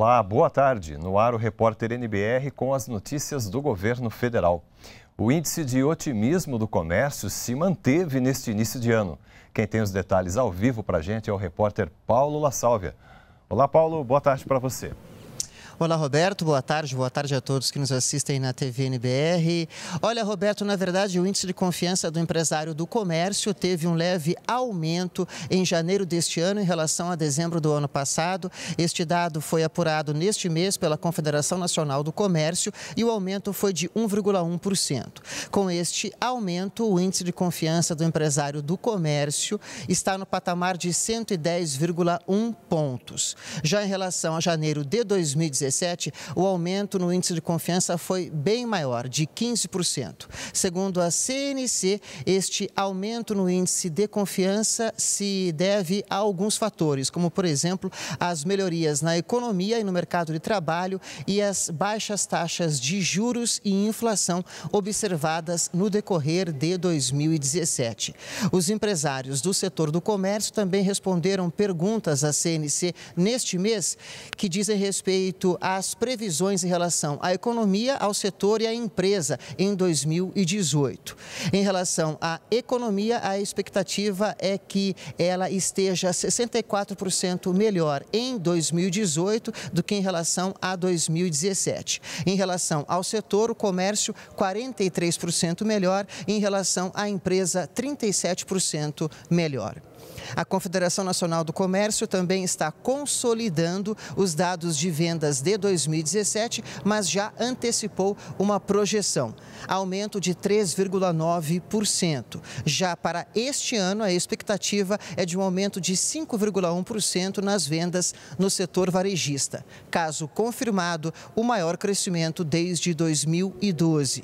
Olá, boa tarde. No ar o repórter NBR com as notícias do governo federal. O índice de otimismo do comércio se manteve neste início de ano. Quem tem os detalhes ao vivo para a gente é o repórter Paulo La Sálvia. Olá, Paulo, boa tarde para você. Olá, Roberto. Boa tarde. Boa tarde a todos que nos assistem na TV NBR. Olha, Roberto, na verdade, o índice de confiança do empresário do comércio teve um leve aumento em janeiro deste ano em relação a dezembro do ano passado. Este dado foi apurado neste mês pela Confederação Nacional do Comércio e o aumento foi de 1,1%. Com este aumento, o índice de confiança do empresário do comércio está no patamar de 110,1 pontos. Já em relação a janeiro de 2017, 2017, o aumento no índice de confiança foi bem maior, de 15%. Segundo a CNC, este aumento no índice de confiança se deve a alguns fatores, como, por exemplo, as melhorias na economia e no mercado de trabalho e as baixas taxas de juros e inflação observadas no decorrer de 2017. Os empresários do setor do comércio também responderam perguntas à CNC neste mês que dizem respeito as previsões em relação à economia, ao setor e à empresa em 2018. Em relação à economia, a expectativa é que ela esteja 64% melhor em 2018 do que em relação a 2017. Em relação ao setor, o comércio 43% melhor, em relação à empresa 37% melhor. A Confederação Nacional do Comércio também está consolidando os dados de vendas de 2017, mas já antecipou uma projeção, aumento de 3,9%. Já para este ano, a expectativa é de um aumento de 5,1% nas vendas no setor varejista. Caso confirmado, o maior crescimento desde 2012.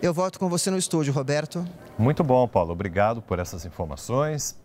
Eu volto com você no estúdio, Roberto. Muito bom, Paulo. Obrigado por essas informações.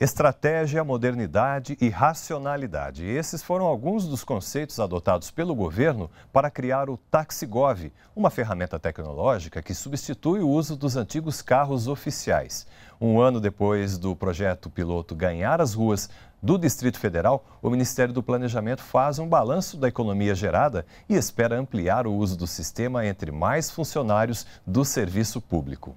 Estratégia, modernidade e racionalidade. Esses foram alguns dos conceitos adotados pelo governo para criar o Taxigov, uma ferramenta tecnológica que substitui o uso dos antigos carros oficiais. Um ano depois do projeto piloto ganhar as ruas do Distrito Federal, o Ministério do Planejamento faz um balanço da economia gerada e espera ampliar o uso do sistema entre mais funcionários do serviço público.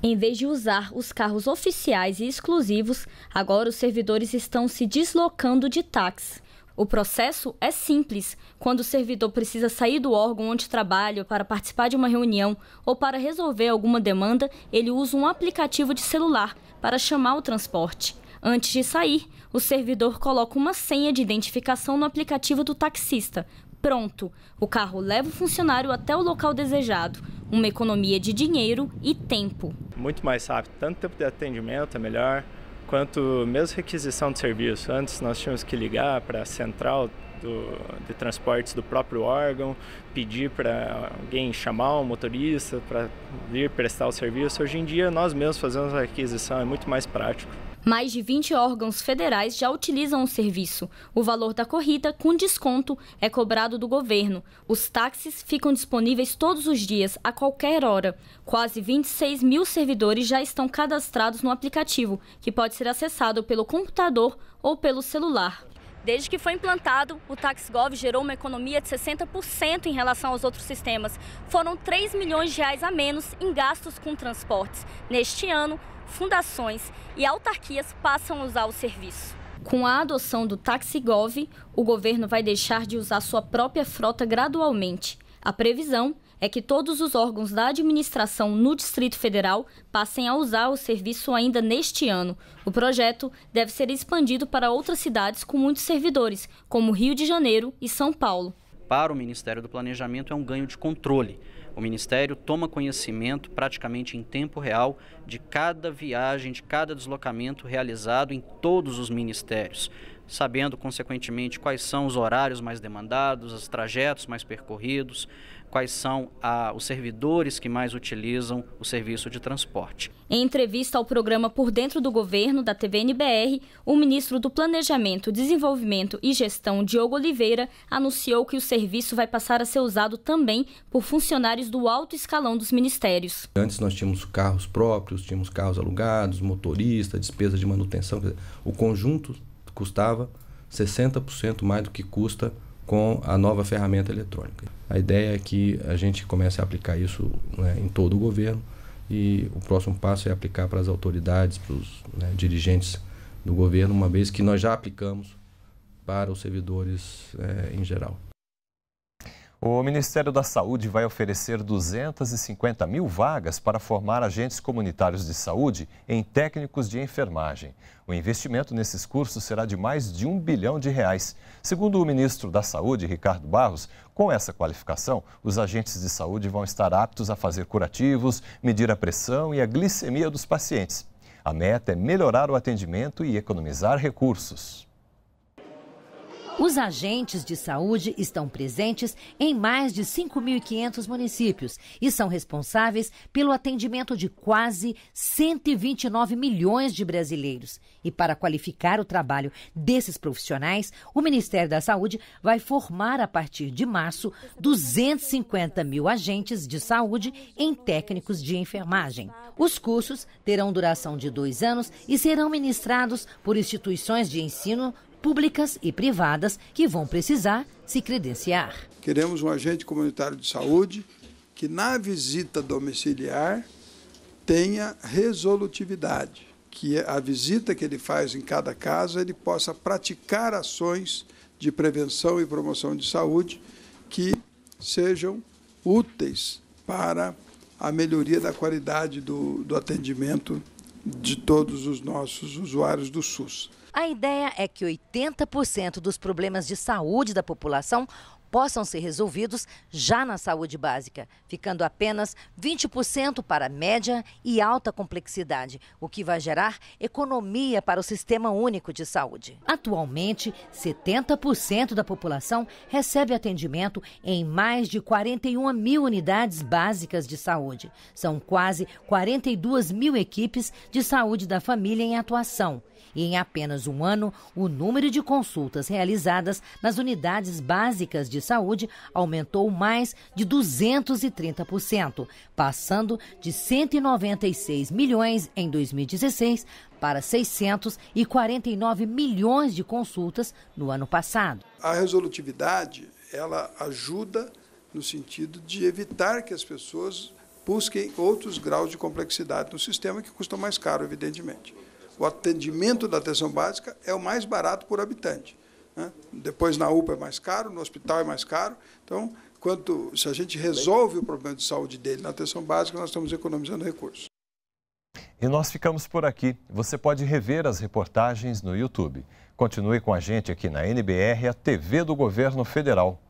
Em vez de usar os carros oficiais e exclusivos, agora os servidores estão se deslocando de táxi. O processo é simples. Quando o servidor precisa sair do órgão onde trabalha para participar de uma reunião ou para resolver alguma demanda, ele usa um aplicativo de celular para chamar o transporte. Antes de sair, o servidor coloca uma senha de identificação no aplicativo do taxista, Pronto, o carro leva o funcionário até o local desejado. Uma economia de dinheiro e tempo. Muito mais rápido, tanto tempo de atendimento é melhor, quanto mesmo requisição de serviço. Antes nós tínhamos que ligar para a central do, de transportes do próprio órgão, pedir para alguém chamar um motorista para vir prestar o serviço. Hoje em dia nós mesmos fazemos a requisição, é muito mais prático. Mais de 20 órgãos federais já utilizam o serviço. O valor da corrida, com desconto, é cobrado do governo. Os táxis ficam disponíveis todos os dias, a qualquer hora. Quase 26 mil servidores já estão cadastrados no aplicativo, que pode ser acessado pelo computador ou pelo celular. Desde que foi implantado, o TaxGov gerou uma economia de 60% em relação aos outros sistemas. Foram 3 milhões de reais a menos em gastos com transportes. Neste ano, fundações e autarquias passam a usar o serviço. Com a adoção do TaxiGov, o governo vai deixar de usar sua própria frota gradualmente. A previsão é que todos os órgãos da administração no Distrito Federal passem a usar o serviço ainda neste ano. O projeto deve ser expandido para outras cidades com muitos servidores, como Rio de Janeiro e São Paulo. Para o Ministério do Planejamento é um ganho de controle. O Ministério toma conhecimento praticamente em tempo real de cada viagem, de cada deslocamento realizado em todos os ministérios, sabendo, consequentemente, quais são os horários mais demandados, os trajetos mais percorridos, quais são a, os servidores que mais utilizam o serviço de transporte. Em entrevista ao programa Por Dentro do Governo da TVNBR, o ministro do Planejamento, Desenvolvimento e Gestão, Diogo Oliveira, anunciou que o serviço vai passar a ser usado também por funcionários do alto escalão dos ministérios. Antes nós tínhamos carros próprios, tínhamos carros alugados, motorista, despesa de manutenção, o conjunto custava 60% mais do que custa com a nova ferramenta eletrônica. A ideia é que a gente comece a aplicar isso né, em todo o governo e o próximo passo é aplicar para as autoridades, para os né, dirigentes do governo, uma vez que nós já aplicamos para os servidores é, em geral. O Ministério da Saúde vai oferecer 250 mil vagas para formar agentes comunitários de saúde em técnicos de enfermagem. O investimento nesses cursos será de mais de um bilhão de reais. Segundo o ministro da Saúde, Ricardo Barros, com essa qualificação, os agentes de saúde vão estar aptos a fazer curativos, medir a pressão e a glicemia dos pacientes. A meta é melhorar o atendimento e economizar recursos. Os agentes de saúde estão presentes em mais de 5.500 municípios e são responsáveis pelo atendimento de quase 129 milhões de brasileiros. E para qualificar o trabalho desses profissionais, o Ministério da Saúde vai formar, a partir de março, 250 mil agentes de saúde em técnicos de enfermagem. Os cursos terão duração de dois anos e serão ministrados por instituições de ensino públicas e privadas, que vão precisar se credenciar. Queremos um agente comunitário de saúde que, na visita domiciliar, tenha resolutividade, que a visita que ele faz em cada casa ele possa praticar ações de prevenção e promoção de saúde que sejam úteis para a melhoria da qualidade do, do atendimento de todos os nossos usuários do SUS. A ideia é que 80% dos problemas de saúde da população possam ser resolvidos já na saúde básica, ficando apenas 20% para média e alta complexidade, o que vai gerar economia para o Sistema Único de Saúde. Atualmente, 70% da população recebe atendimento em mais de 41 mil unidades básicas de saúde. São quase 42 mil equipes de saúde da família em atuação. E em apenas um ano, o número de consultas realizadas nas unidades básicas de de saúde aumentou mais de 230%, passando de 196 milhões em 2016 para 649 milhões de consultas no ano passado. A resolutividade, ela ajuda no sentido de evitar que as pessoas busquem outros graus de complexidade no sistema que custam mais caro, evidentemente. O atendimento da atenção básica é o mais barato por habitante. Né? Depois na UPA é mais caro, no hospital é mais caro. Então, quanto, se a gente resolve o problema de saúde dele na atenção básica, nós estamos economizando recursos. E nós ficamos por aqui. Você pode rever as reportagens no YouTube. Continue com a gente aqui na NBR, a TV do Governo Federal.